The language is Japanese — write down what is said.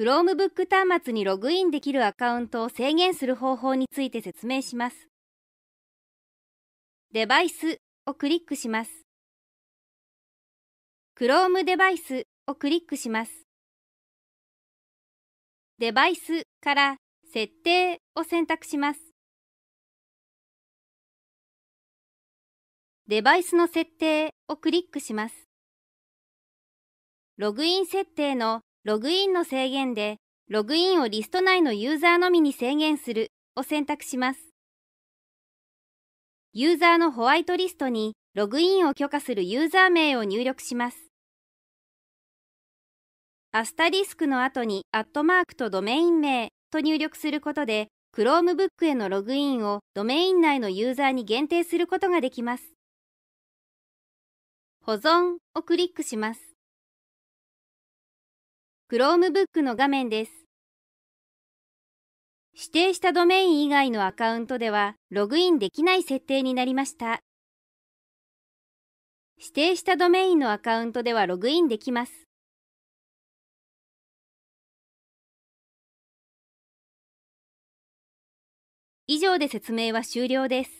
クロームブック端末にログインできるアカウントを制限する方法について説明します。デバイスをクリックします。Chrome デバイスをクリックします。デバイスから設定を選択します。デバイスの設定をクリックします。ログイン設定のログインの制限で、ログインをリスト内のユーザーのみに制限するを選択します。ユーザーのホワイトリストにログインを許可するユーザー名を入力します。アスタリスクの後にアットマークとドメイン名と入力することで Chromebook へのログインをドメイン内のユーザーに限定することができます。保存をクリックします。Chromebook の画面です。指定したドメイン以外のアカウントではログインできない設定になりました。指定したドメインのアカウントではログインできます。以上で説明は終了です。